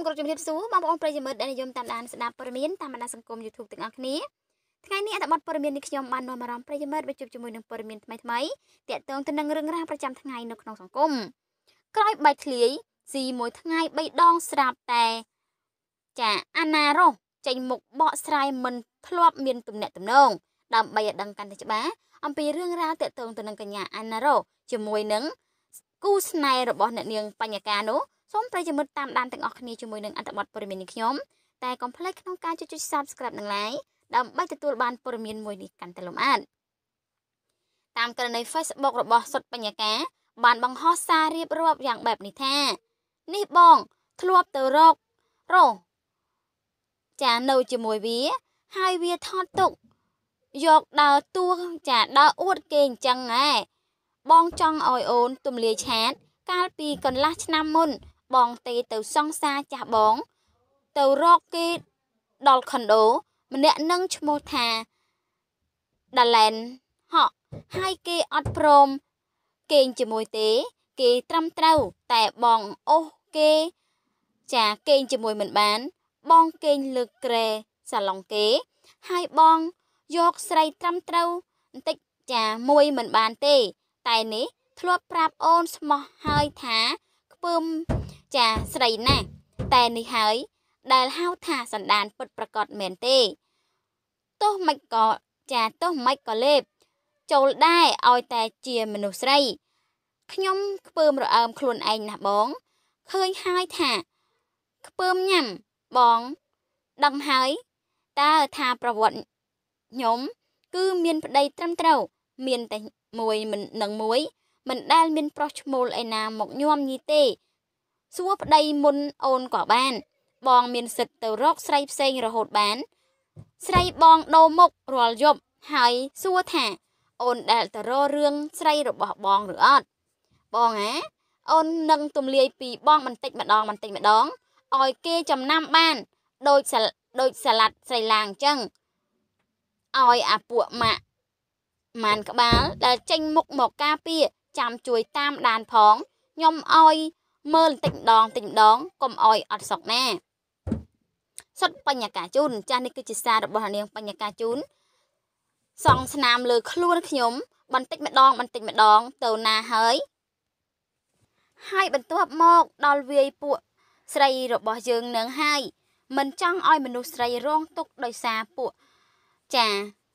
មគោរពជំរាបសួរបងប្អូនប្រិយមិត្តដែលនិយមតាមដានស្ដាប់ព័ត៌មានតាមបណ្ដាសង្គម YouTube ទាំងអស់គ្នាថ្ងៃនេះអត្ថបទព័ត៌មាននេះខ្ញុំបាននាំអារម្មណ៍ប្រិយមិត្តមកជួបជាមួយនឹងព័ត៌មានថ្មីៗទាក់ទងទៅនឹងរឿងរ៉ាវប្រចាំថ្ងៃនៅក្នុងសង្គមក្រោយបែកធ្លាយស៊ីមួយថ្ងៃ3ដងស្រាប់តែចាអាណារ៉ូចេញមុខបកស្រាយមិនធ្លាប់ មាន ទំនាក់ទំនងដើម្បីឲ្យដឹងកាន់តែច្បាស់អំពីរឿងរ៉ាវទាក់ទងទៅនឹងកញ្ញាអាណារ៉ូជាមួយនឹងគូស្នេហ៍របស់ អ្នកនាងបញ្ញាការនោះសូមប្រិយមិត្តតាមដានទាំងអស់គ្នាជាមួយនឹងអត្ថបទព័ត៌មាននេះខ្ញុំតែកុំភ្លេចក្នុងការចុច Subscribe និង Like ដើម្បីទទួលបានព័ត៌មានមួយនេះកាន់តែលម្អិតតាមករណី Facebook របស់សុតបញ្ញាការបានបង្ហោះសាររៀបរាប់យ៉ាងបែបនេះថានេះបងធ្លាប់ទៅរករោចានៅជាមួយវាហើយវាថតទុកយកដើរទួចាដើរអួតគេអញ្ចឹងហ៎បងចង់ឲ្យអូនទំលាយឆាតកាលពីកន្លះឆ្នាំមុនបងទេទៅសង្សារចាស់បង ទៅរកគេដល់ខុនដូម្នាក់នឹងឈ្មោះថាដាឡែនហក់ហើយគេអត់ព្រម គេងជាមួយទេគេត្រឹមត្រូវតែបងអូសគេ ចាគេងជាមួយមិនបាន បងគេងលើក្រែសាឡុងគេហើយបងយកស្រីត្រឹមត្រូវបន្តិចចាមួយមិនបានទេតែនេះ ធ្លាប់ប្រាប់អូនស្មោះហើយថាខ្ពើមចាស្រីណាស់តែនេះហើយដែលហៅថាសណ្ដានពិតប្រកបមែនទេទោះមិនក៏ចាទោះមិនក៏លេប ចូលដែរឲ្យតែជាមនុស្សស្រីខ្ញុំខ្ពើមរអើមខ្លួនឯងណាស់បង ឃើញហើយថាខ្ពើមញ៉ាំបងដឹងហើយ តើថាប្រវត្តិខ្ញុំ គឺមានប្តីត្រឹមត្រូវ មានតែមួយមិននឹងមួយមិនដែលមាន ប្រុសឈ្មោះឯណាមកញោមញីទេសួរប្តីមុនអូនក៏បាន បងមានសិទ្ធទៅរកស្រីផ្សេងរហូតបាន ស្រីបងដូរមុខរាល់យប់ហើយសួរថា អូនដែលទៅរករឿងស្រីរបស់បងឬអត់បងអាអូននឹងទំលាយពីបងបន្តិចម្ដងបន្តិចម្ដងឲ្យគេចំណាំបានដូចដូចសាឡាត់ស្រីឡាងអញ្ចឹងឲ្យអាពួកម៉ាក់ម៉ានក្បាលដែលចេញមុខមកការពារចាំជួយតាមដានផងខ្ញុំឲ្យមើលបន្តិចម្ដងបន្តិចម្ដងកុំអោយអត់សក់ណាសុតបញ្ញាការជូន ចាស់នេះគឺជាសាររបស់នាង បញ្ញាការជូនសងស្នាមលើខ្លួនខ្ញុំ បន្តិចម្ដងបន្តិចម្ដង ទៅណាហើយហើយបន្ទាប់មកដល់វាយពួកស្រីរបស់យើងនឹងហើយ មិនចង់ឲ្យមនុស្សស្រីរងទុកដោយសារពួកចា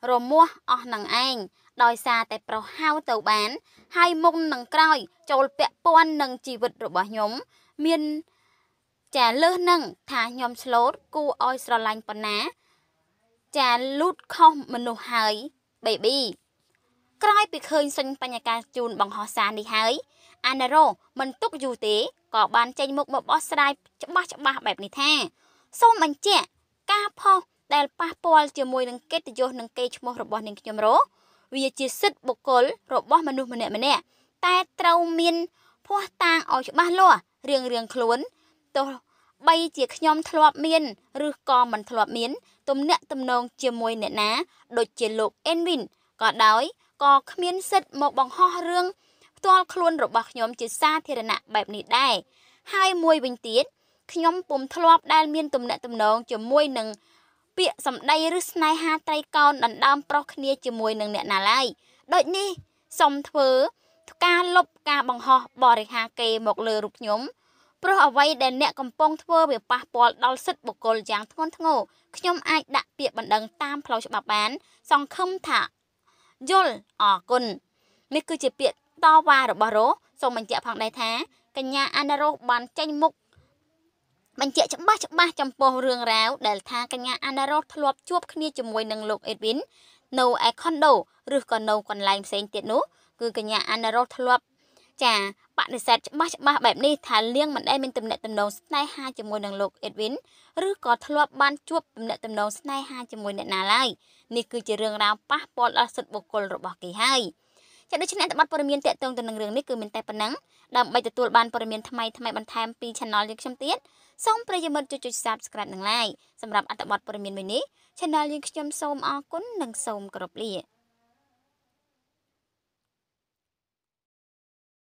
រមាស់អស់នឹងឯងដោយសារតែប្រុសហៅទៅបាន ហើយមុខនឹងក្រោយចូលពាក់ព័ន្ធនឹងជីវិតរបស់ខ្ញុំ មានចាលើសនឹងថាខ្ញុំឆ្លូតគូឲ្យស្រឡាញ់ប៉ុណ្ណាចាលូតខុសមនុស្សហើយ baby ក្រោយពីឃើញសញ្ញបញ្ញាការជូនបង្ហោះសារនេះហើយអាណារ៉ូមិនទុកយូរទេក៏ បានចេញមុខមកបោះស្រាយច្បាស់ច្បាស់បែបនេះថា សូមបញ្ជាក់ការផុសដែលប៉ះពាល់ជាមួយនឹងកិត្តិយសនិងកេរ្តិ៍ឈ្មោះរបស់នាងខ្ញុំរវាជាសិទ្ធិបុគ្គលរបស់មនុស្សម្នាក់ម្នាក់តែត្រូវមានភ័ស្តុតាងឲ្យច្បាស់លាស់រៀងរៀងខ្លួនទោះបីជាខ្ញុំធ្លាប់មាន ឬក៏មិនធ្លាប់មាន ទំនាក់ទំនងជាមួយអ្នកណាដូចជាលោកអេនវិនក៏ដោយក៏គ្មានសិទ្ធិមកបង្ហោះរឿងផ្ទាល់ខ្លួនរបស់ខ្ញុំ ជាសាធារណៈបែបនេះដែរហើយមួយវិញទៀត ខ្ញុំពុំធ្លាប់ដែលមានទំនាក់ទំនងជាមួយនឹងពាក្យសម្ដីឬស្នេហាត្រីកោណដណ្ដើមប្រុសគ្នាជាមួយនឹងអ្នកណាឡើយដូចនេះសុំធ្វើការលុបការបង្ហោះបរិហាគេមកលើរូបខ្ញុំព្រោះអ្វីដែលអ្នកកំពុងធ្វើវាប៉ះពាល់ដល់សិទ្ធិបុគ្គលយ៉ាងធ្ងន់ធ្ងរខ្ញុំអាចដាក់ពាក្យបណ្ដឹងតាមផ្លូវច្បាប់បានសង្ឃឹមថាយល់អរគុណនេះគឺជាពាក្យតវ៉ារបស់រស់សូមបញ្ជាក់ផងដែរថាកញ្ញាអានារ៉ូសបានចេញមុខបញ្ជាក់ច្បាស់ច្បាស់ចំពោះរឿងរ៉ាវដែលថាកញ្ញាអាណារ៉ូធ្លាប់ជួបគ្នាជាមួយនឹងលោកអេដវិននៅឯខុនដូឬក៏នៅកន្លែងផ្សេងទៀតនោះគឺកញ្ញាអាណារ៉ូធ្លាប់ចាបដិសេធច្បាស់ច្បាស់បែបនេះថាលៀងមិនដែលមានទំនាក់ទំនងស្នេហាជាមួយនឹងលោកអេដវិនឬក៏ធ្លាប់បានជួបទំនាក់ទំនងស្នេហាជាមួយអ្នកណាឡើយនេះគឺជារឿងរ៉ាវប៉ះពាល់ដល់សិទ្ធិបុគ្គលរបស់គេហើយ។ចាដូច្នេះអត្ថបទព័ត៌មានតកតងទៅនឹងរឿងនេះគឺមានតែប៉ុណ្ណឹងដើម្បីទទួលបានព័ត៌មានថ្មីថ្មីបន្ថែមពី Channel យើងខ្ញុំទៀតសូមប្រិយមិត្តជួយចុច Subscribe និង Like សម្រាប់អត្ថបទព័ត៌មានមួយនេះ Channel យើងខ្ញុំសូមអរគុណនិងសូមគោរពលា